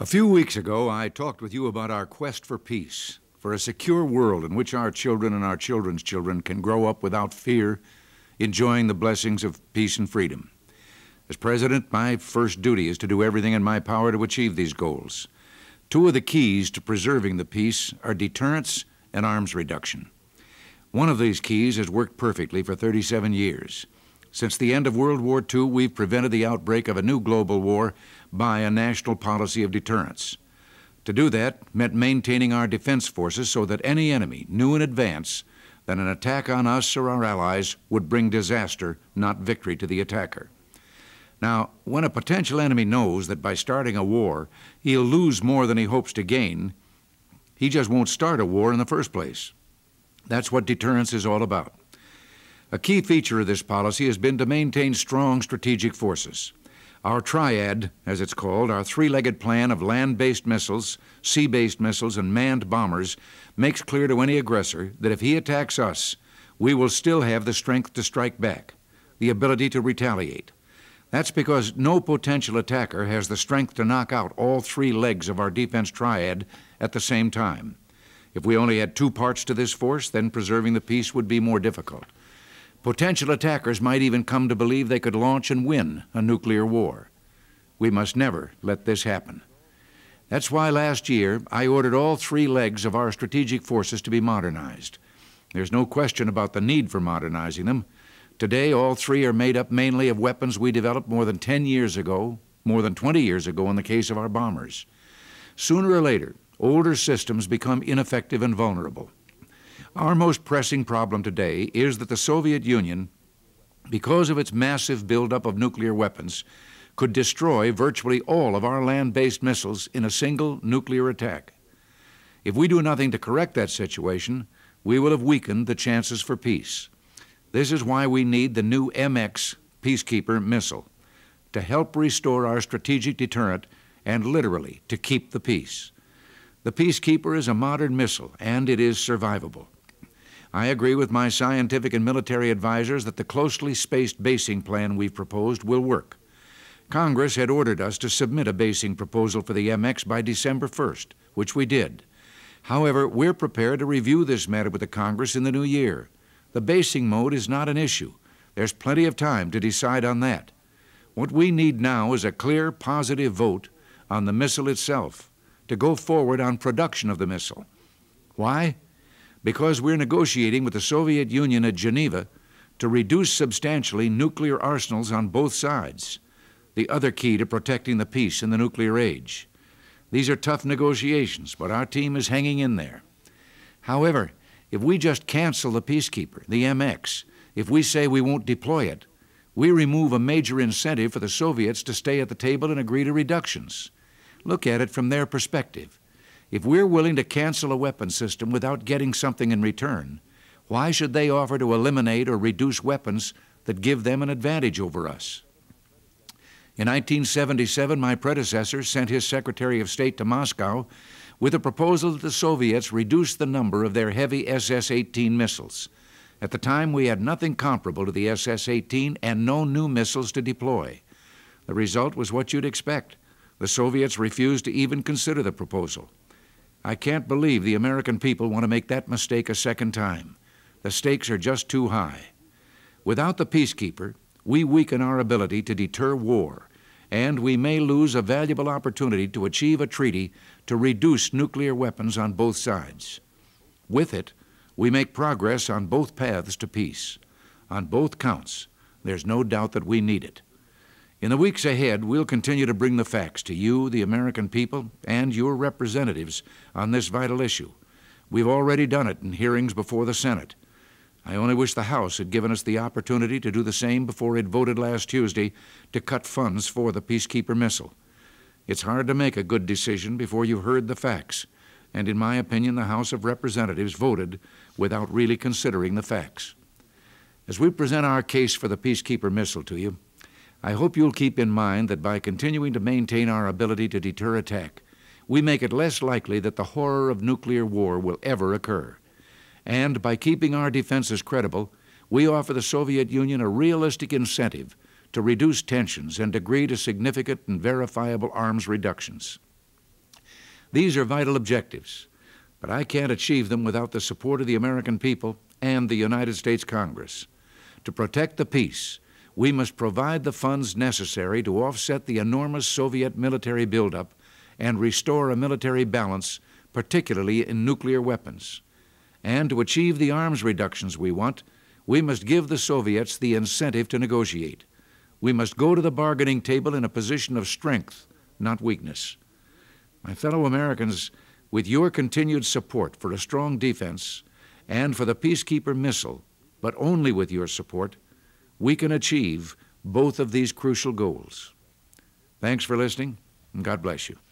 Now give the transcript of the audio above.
A few weeks ago, I talked with you about our quest for peace, for a secure world in which our children and our children's children can grow up without fear, enjoying the blessings of peace and freedom. As president, my first duty is to do everything in my power to achieve these goals. Two of the keys to preserving the peace are deterrence and arms reduction. One of these keys has worked perfectly for 37 years. Since the end of World War II, we've prevented the outbreak of a new global war by a national policy of deterrence. To do that meant maintaining our defense forces so that any enemy knew in advance that an attack on us or our allies would bring disaster, not victory, to the attacker. Now, when a potential enemy knows that by starting a war, he'll lose more than he hopes to gain, he just won't start a war in the first place. That's what deterrence is all about. A key feature of this policy has been to maintain strong strategic forces. Our triad, as it's called, our three legged plan of land based missiles, sea based missiles, and manned bombers, makes clear to any aggressor that if he attacks us, we will still have the strength to strike back, the ability to retaliate. That's because no potential attacker has the strength to knock out all three legs of our defense triad at the same time. If we only had two parts to this force, then preserving the peace would be more difficult. Potential attackers might even come to believe they could launch and win a nuclear war. We must never let this happen. That's why last year I ordered all three legs of our strategic forces to be modernized. There's no question about the need for modernizing them. Today, all three are made up mainly of weapons we developed more than 10 years ago, more than 20 years ago in the case of our bombers. Sooner or later, older systems become ineffective and vulnerable. Our most pressing problem today is that the Soviet Union, because of its massive buildup of nuclear weapons, could destroy virtually all of our land based missiles in a single nuclear attack. If we do nothing to correct that situation, we will have weakened the chances for peace. This is why we need the new MX Peacekeeper missile to help restore our strategic deterrent and literally to keep the peace. The Peacekeeper is a modern missile, and it is survivable. I agree with my scientific and military advisors that the closely spaced basing plan we've proposed will work. Congress had ordered us to submit a basing proposal for the MX by December 1st, which we did. However, we're prepared to review this matter with the Congress in the new year. The basing mode is not an issue. There's plenty of time to decide on that. What we need now is a clear, positive vote on the missile itself to go forward on production of the missile. Why? Because we're negotiating with the Soviet Union at Geneva to reduce substantially nuclear arsenals on both sides, the other key to protecting the peace in the nuclear age. These are tough negotiations, but our team is hanging in there. However, if we just cancel the peacekeeper, the MX, if we say we won't deploy it, we remove a major incentive for the Soviets to stay at the table and agree to reductions. Look at it from their perspective. If we're willing to cancel a weapon system without getting something in return, why should they offer to eliminate or reduce weapons that give them an advantage over us? In 1977, my predecessor sent his Secretary of State to Moscow with a proposal that the Soviets reduce the number of their heavy SS 18 missiles. At the time, we had nothing comparable to the SS 18 and no new missiles to deploy. The result was what you'd expect the Soviets refused to even consider the proposal. I can't believe the American people want to make that mistake a second time. The stakes are just too high. Without the peacekeeper, we weaken our ability to deter war, and we may lose a valuable opportunity to achieve a treaty to reduce nuclear weapons on both sides. With it, we make progress on both paths to peace. On both counts, there's no doubt that we need it. In the weeks ahead, we'll continue to bring the facts to you, the American people, and your representatives on this vital issue. We've already done it in hearings before the Senate. I only wish the House had given us the opportunity to do the same before it voted last Tuesday to cut funds for the Peacekeeper missile. It's hard to make a good decision before you've heard the facts, and in my opinion, the House of Representatives voted without really considering the facts. As we present our case for the Peacekeeper missile to you, I hope you'll keep in mind that by continuing to maintain our ability to deter attack, we make it less likely that the horror of nuclear war will ever occur. And by keeping our defenses credible, we offer the Soviet Union a realistic incentive to reduce tensions and agree to significant and verifiable arms reductions. These are vital objectives, but I can't achieve them without the support of the American people and the United States Congress. To protect the peace, we must provide the funds necessary to offset the enormous Soviet military buildup and restore a military balance, particularly in nuclear weapons. And to achieve the arms reductions we want, we must give the Soviets the incentive to negotiate. We must go to the bargaining table in a position of strength, not weakness. My fellow Americans, with your continued support for a strong defense and for the peacekeeper missile, but only with your support, we can achieve both of these crucial goals. Thanks for listening, and God bless you.